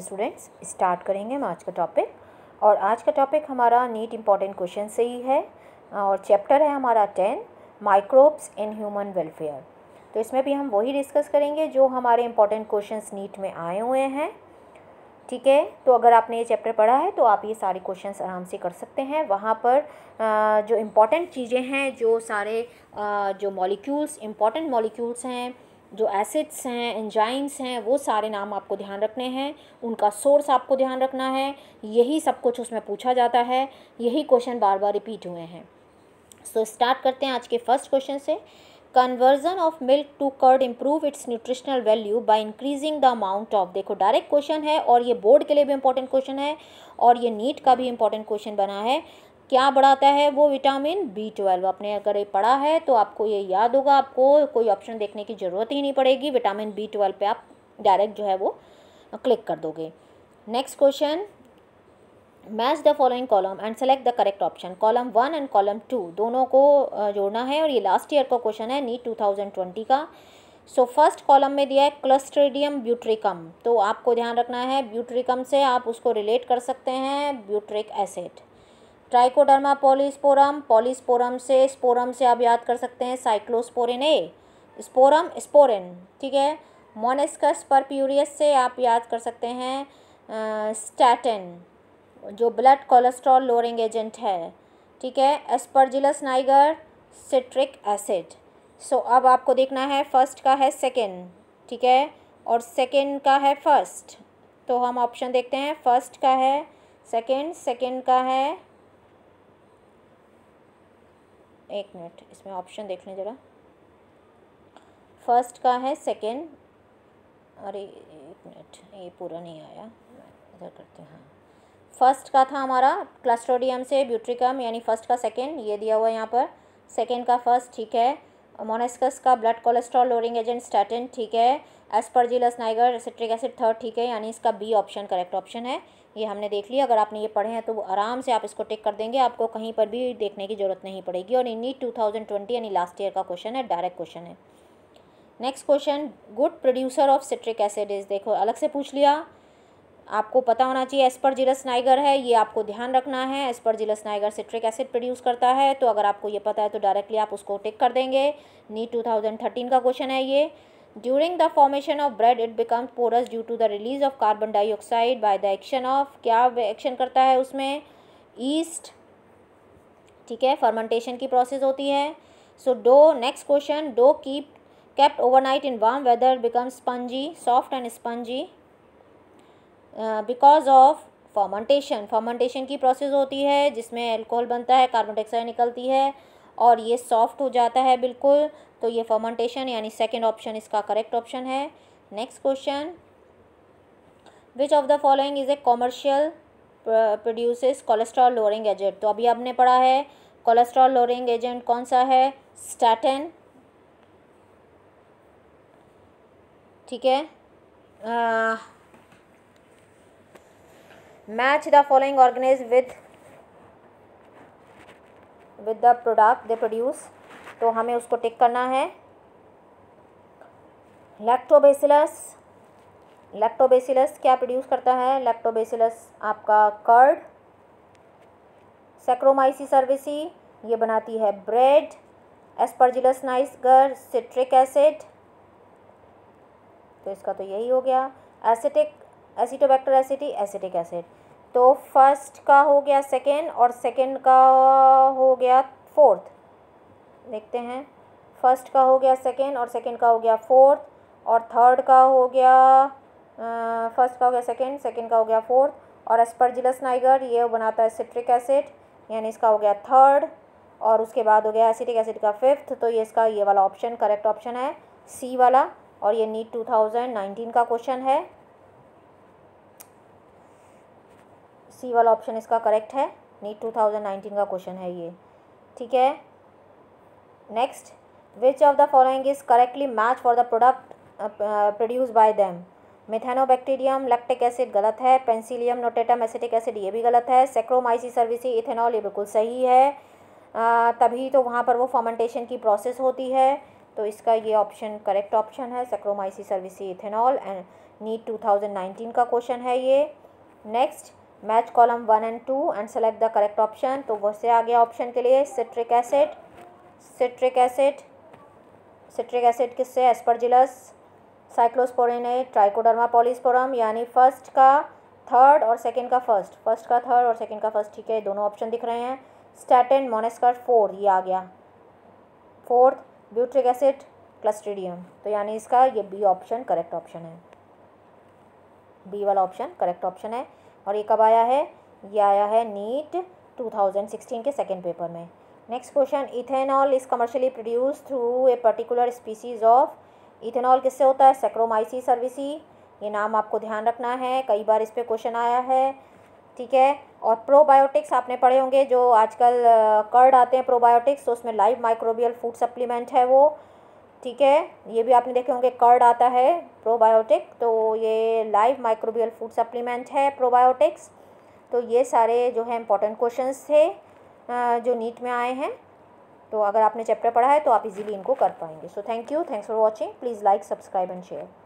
हैं students start करेंगे हम आज का टॉपिक और आज का टॉपिक हमारा नीट इम्पॉर्टेंट क्वेश्चन से ही है और चैप्टर है हमारा ten microbes in human welfare तो इसमें भी हम वही डिस्कस करेंगे जो हमारे इम्पॉर्टेंट क्वेश्चंस नीट में आए हुए हैं ठीक है तो अगर आपने ये चैप्टर पढ़ा है तो आप ये सारे क्वेश्चंस आराम से कर सकते हैं वहाँ पर जो इम्पॉर्टेंट चीज़ें हैं जो सारे जो मॉलिक्यूल्स इम्पॉर्टेंट मॉलिक्यूल्स हैं जो एसिड्स हैं एंजाइम्स हैं वो सारे नाम आपको ध्यान रखने हैं उनका सोर्स आपको ध्यान रखना है यही सब कुछ उसमें पूछा जाता है यही क्वेश्चन बार बार रिपीट हुए हैं सो so, स्टार्ट करते हैं आज के फर्स्ट क्वेश्चन से conversion of milk to curd improve its nutritional value by increasing the amount of देखो डायरेक्ट क्वेश्चन है और ये बोर्ड के लिए भी इंपॉर्टेंट क्वेश्चन है और ये नीट का भी इंपॉर्टेंट क्वेश्चन बना है क्या बढ़ाता है वो विटामिन बी ट्वेल्व आपने अगर ये पढ़ा है तो आपको ये याद होगा आपको कोई ऑप्शन देखने की ज़रूरत ही नहीं पड़ेगी विटामिन बी ट्वेल्व पर आप डायरेक्ट जो है वो क्लिक कर दोगे next question match the following column and select the correct option column one and column two दोनों को जोड़ना है और ये लास्ट ईयर का क्वेश्चन है नीट टू थाउजेंड ट्वेंटी का सो फर्स्ट कॉलम में दिया है क्लस्ट्रेडियम ब्यूट्रिकम तो आपको ध्यान रखना है ब्यूट्रिकम से आप उसको रिलेट कर सकते हैं butyric acid Trichoderma polysporum polysporum से स्पोरम से आप याद कर सकते हैं साइक्लोस्पोरिन ए स्पोरम स्पोरिन ठीक है मोनेस्कस परप्यूरियस से आप याद कर सकते हैं स्टैटिन जो ब्लड कोलेस्ट्रॉल लोअरिंग एजेंट है ठीक है Aspergillus niger citric acid so अब आपको देखना है फर्स्ट का है सेकेंड ठीक है और सेकेंड का है फर्स्ट तो हम ऑप्शन देखते हैं फर्स्ट का है सेकेंड सेकेंड का है एक मिनट इसमें ऑप्शन देख लें ज़रा फर्स्ट का है सेकेंड अरे एक मिनट ये पूरा नहीं आया इधर करते हैं फर्स्ट का था हमारा क्लास्ट्रोडियम से ब्यूट्रिकम यानी फर्स्ट का सेकेंड ये दिया हुआ है यहाँ पर सेकेंड का फर्स्ट ठीक है मोनेस्कस का blood cholesterol lowering agent statin ठीक है Aspergillus niger citric acid third ठीक है यानी इसका बी ऑप्शन करेक्ट ऑप्शन है ये हमने देख लिया अगर आपने ये पढ़े हैं तो आराम से आप इसको टिक कर देंगे आपको कहीं पर भी देखने की ज़रूरत नहीं पड़ेगी और इन्हीं टू थाउजेंड ट्वेंटी यानी लास्ट ईयर का क्वेश्चन है डायरेक्ट क्वेश्चन है next question good producer of citric acid is देखो अलग से पूछ लिया आपको पता होना चाहिए एसपर जिलस नाइगर है ये आपको ध्यान रखना है Aspergillus niger citric acid produce करता है तो अगर आपको ये पता है तो डायरेक्टली आप उसको टिक कर देंगे नीट थर्टीन का क्वेश्चन है ये during the formation of bread it become porous due to the release of carbon dioxide by the action of क्या एक्शन करता है उसमें ईस्ट ठीक है फर्मेंटेशन की प्रोसेस होती है so dough next question dough keep kept overnight in warm weather become spongy soft and spongy because of fermentation fermentation की प्रोसेस होती है जिसमें एल्कोहल बनता है कार्बन डाइऑक्साइड निकलती है और ये सॉफ्ट हो जाता है बिल्कुल तो ये फर्मेंटेशन यानी सेकेंड ऑप्शन इसका करेक्ट ऑप्शन है next question which of the following is a commercial produce cholesterol lowering agent तो अभी आपने पढ़ा है कोलेस्ट्रॉल लोअरिंग एजेंट कौन सा है स्टैटन ठीक है match the following organise with with the product they produce तो हमें उसको टिक करना है लैक्टोबेसिलस लैक्टोबेसिलस क्या प्रोड्यूस करता है लैक्टोबेसिलस आपका कर्ड सेक्रोमाइसी सर्विसी ये बनाती है bread Aspergillus niger citric acid तो इसका तो यही हो गया acetic Acetobacter aceti acetic acid तो फर्स्ट का हो गया सेकेंड और सेकेंड का हो गया फोर्थ देखते हैं फर्स्ट का हो गया सेकेंड और सेकेंड का हो गया फोर्थ और थर्ड का हो गया फर्स्ट का हो गया सेकेंड सेकेंड का हो गया फोर्थ और एस्परजिलस नाइगर ये बनाता है सिट्रिक एसिड यानी इसका हो गया थर्ड और उसके बाद हो गया एसिटिक एसिड का फिफ्थ तो ये इसका ये वाला ऑप्शन करेक्ट ऑप्शन है सी वाला और ये नीट नाइनटीन का क्वेश्चन है सी वाला ऑप्शन इसका करेक्ट है नीट टू थाउजेंड नाइनटीन का क्वेश्चन है ये ठीक है next which of the following is correctly match for the product produce by them Methanobacterium lactic acid गलत है पेंसिलियम नोटेटम एसिटिक एसिड ये भी गलत है सेक्रोमाइसी सर्विसी इथेनॉल ये बिल्कुल सही है आ, तभी तो वहाँ पर वो फर्मेंटेशन की प्रोसेस होती है तो इसका ये ऑप्शन करेक्ट ऑप्शन है Saccharomyces cerevisiae ethanol and NEET nineteen का क्वेश्चन है ये next match column one and two and select the correct option तो वो से आ गया ऑप्शन के लिए citric acid citric acid citric acid किससे एस्परजिलस साइक्लोस्पोरिन ट्राइकोडर्मा पॉलिस्पोरम यानी फर्स्ट का थर्ड और सेकंड का फर्स्ट फर्स्ट का थर्ड और सेकंड का फर्स्ट ठीक है दोनों ऑप्शन दिख रहे हैं स्टैटिन मोनेस्कर फोर ये आ गया फोर्थ ब्यूट्रिक एसिड क्लस्ट्रीडियम तो यानी इसका ये बी ऑप्शन करेक्ट ऑप्शन है बी वाला ऑप्शन करेक्ट ऑप्शन है और ये कब आया है ये आया है नीट टू थाउजेंड सिक्सटीन के सेकेंड पेपर में next question ethanol is commercially produce through a particular species of ethanol किससे होता है सेक्रोमाइसी सर्विसी ये नाम आपको ध्यान रखना है कई बार इस पर क्वेश्चन आया है ठीक है और प्रोबायोटिक्स आपने पढ़े होंगे जो आजकल कर्ड आते हैं प्रोबायोटिक्स तो उसमें लाइव माइक्रोबियल फूड सप्लीमेंट है वो ठीक है ये भी आपने देखे होंगे कर्ड आता है प्रोबायोटिक तो ये लाइव माइक्रोबियल फूड सप्लीमेंट है प्रोबायोटिक्स तो ये सारे जो है इम्पोर्टेंट क्वेश्चन थे जो नीट में आए हैं तो अगर आपने चैप्टर पढ़ा है तो आप इजीली इनको कर पाएंगे so thank you thanks for watching please like subscribe and share